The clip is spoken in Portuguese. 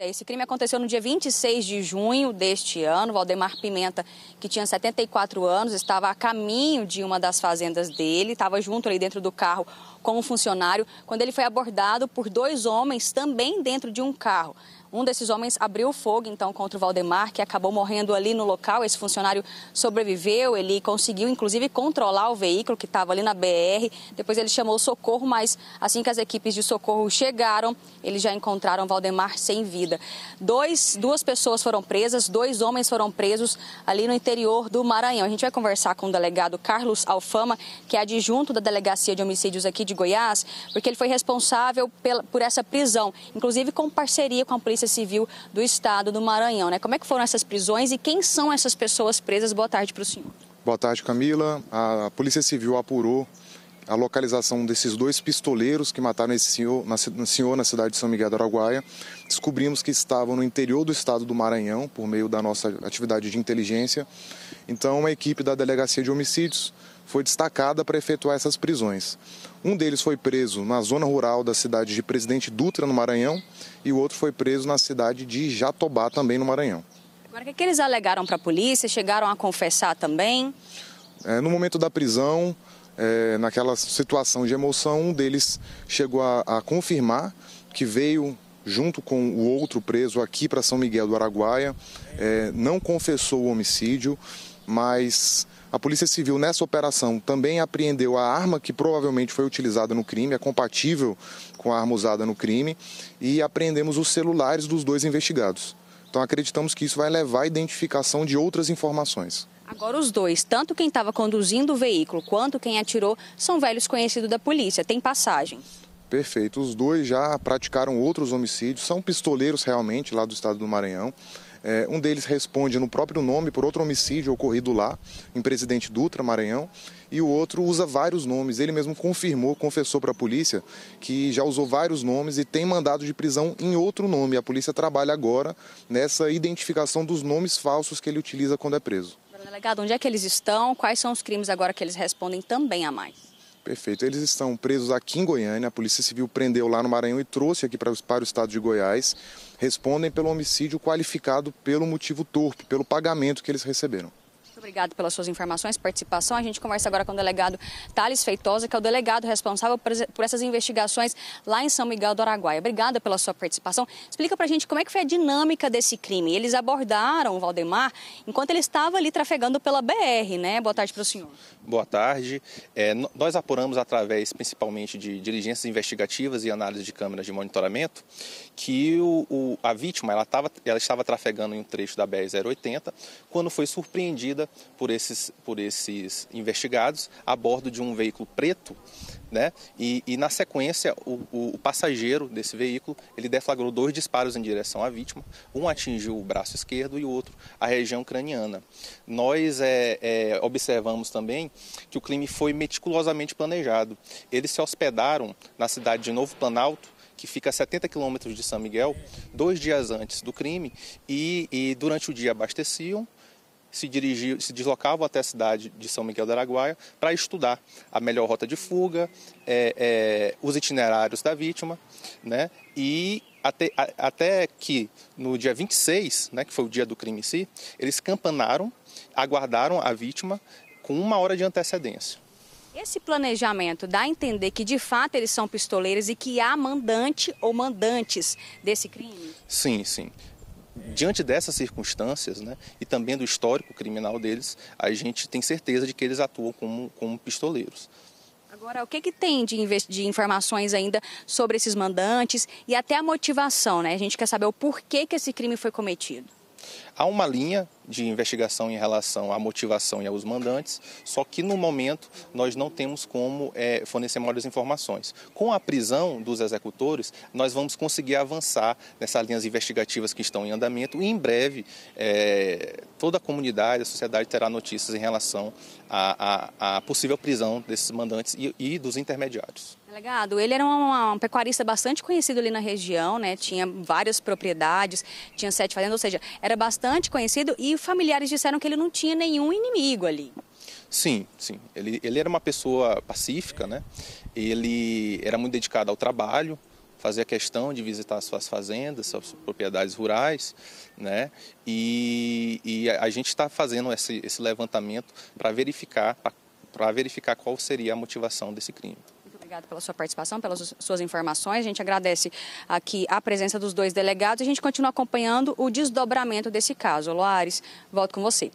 É, esse crime aconteceu no dia 26 de junho deste ano. Valdemar Pimenta, que tinha 74 anos, estava a caminho de uma das fazendas dele, estava junto ali dentro do carro com um funcionário, quando ele foi abordado por dois homens também dentro de um carro. Um desses homens abriu fogo, então, contra o Valdemar, que acabou morrendo ali no local. Esse funcionário sobreviveu, ele conseguiu, inclusive, controlar o veículo que estava ali na BR. Depois ele chamou o socorro, mas assim que as equipes de socorro chegaram, eles já encontraram Valdemar sem vida. Dois, duas pessoas foram presas, dois homens foram presos ali no interior do Maranhão. A gente vai conversar com o delegado Carlos Alfama, que é adjunto da Delegacia de Homicídios aqui de Goiás, porque ele foi responsável por essa prisão, inclusive com parceria com a Polícia Polícia Civil do Estado do Maranhão. Né? Como é que foram essas prisões e quem são essas pessoas presas? Boa tarde para o senhor. Boa tarde, Camila. A Polícia Civil apurou a localização desses dois pistoleiros que mataram esse senhor na, senhor na cidade de São Miguel do Araguaia. Descobrimos que estavam no interior do estado do Maranhão, por meio da nossa atividade de inteligência. Então, uma equipe da Delegacia de Homicídios foi destacada para efetuar essas prisões. Um deles foi preso na zona rural da cidade de Presidente Dutra, no Maranhão, e o outro foi preso na cidade de Jatobá, também no Maranhão. Agora, o que, é que eles alegaram para a polícia? Chegaram a confessar também? É, no momento da prisão, é, naquela situação de emoção, um deles chegou a, a confirmar que veio junto com o outro preso aqui para São Miguel do Araguaia, é, não confessou o homicídio, mas a Polícia Civil, nessa operação, também apreendeu a arma que provavelmente foi utilizada no crime, é compatível com a arma usada no crime, e apreendemos os celulares dos dois investigados. Então, acreditamos que isso vai levar à identificação de outras informações. Agora, os dois, tanto quem estava conduzindo o veículo quanto quem atirou, são velhos conhecidos da polícia, tem passagem. Perfeito. Os dois já praticaram outros homicídios, são pistoleiros realmente lá do estado do Maranhão. É, um deles responde no próprio nome por outro homicídio ocorrido lá, em Presidente Dutra, Maranhão, e o outro usa vários nomes. Ele mesmo confirmou, confessou para a polícia que já usou vários nomes e tem mandado de prisão em outro nome. A polícia trabalha agora nessa identificação dos nomes falsos que ele utiliza quando é preso. Delegado, onde é que eles estão? Quais são os crimes agora que eles respondem também a mais? Perfeito. Eles estão presos aqui em Goiânia. A Polícia Civil prendeu lá no Maranhão e trouxe aqui para, para o estado de Goiás. Respondem pelo homicídio qualificado pelo motivo torpe, pelo pagamento que eles receberam. Obrigado pelas suas informações, participação. A gente conversa agora com o delegado Thales Feitosa, que é o delegado responsável por essas investigações lá em São Miguel do Araguaia. Obrigada pela sua participação. Explica pra gente como é que foi a dinâmica desse crime. Eles abordaram o Valdemar enquanto ele estava ali trafegando pela BR, né? Boa tarde para o senhor. Boa tarde. É, nós apuramos através principalmente de diligências investigativas e análise de câmeras de monitoramento que o, o, a vítima ela, tava, ela estava trafegando em um trecho da BR-080 quando foi surpreendida por esses, por esses investigados a bordo de um veículo preto, né? E, e na sequência, o, o, o, passageiro desse veículo ele deflagrou dois disparos em direção à vítima. Um atingiu o braço esquerdo e o outro a região craniana. Nós é, é, observamos também que o crime foi meticulosamente planejado. Eles se hospedaram na cidade de Novo Planalto que fica a 70 quilômetros de São Miguel, dois dias antes do crime, e, e durante o dia abasteciam se, dirigiam, se deslocavam até a cidade de São Miguel da Araguaia para estudar a melhor rota de fuga, é, é, os itinerários da vítima, né? E até, a, até que no dia 26, né, que foi o dia do crime em si, eles campanaram, aguardaram a vítima com uma hora de antecedência. Esse planejamento dá a entender que de fato eles são pistoleiros e que há mandante ou mandantes desse crime? Sim, sim diante dessas circunstâncias né, e também do histórico criminal deles, a gente tem certeza de que eles atuam como, como pistoleiros. Agora, o que, que tem de, de, informações ainda sobre esses mandantes e até a motivação? Né? A gente quer saber o porquê que esse crime foi cometido. Há uma linha de investigação em relação à motivação e aos mandantes, só que no momento nós não temos como é, fornecer maiores informações. Com a prisão dos executores, nós vamos conseguir avançar nessas linhas investigativas que estão em andamento e em breve é, toda a comunidade, a sociedade terá notícias em relação à possível prisão desses mandantes e, e dos intermediários. Delegado, ele era um, um, pecuarista bastante conhecido ali na região, né? tinha várias propriedades, tinha sete fazendas, ou seja, era bastante bastante conhecido e familiares disseram que ele não tinha nenhum inimigo ali. Sim, sim. Ele, ele era uma pessoa pacífica, né? Ele era muito dedicado ao trabalho, fazia questão de visitar suas fazendas, suas propriedades rurais, né? E, e a gente está fazendo esse, esse levantamento para verificar, para verificar qual seria a motivação desse crime. Obrigado pela sua participação, pelas suas informações. A gente agradece aqui a presença dos dois delegados e a gente continua acompanhando o desdobramento desse caso. Loares, volto com você.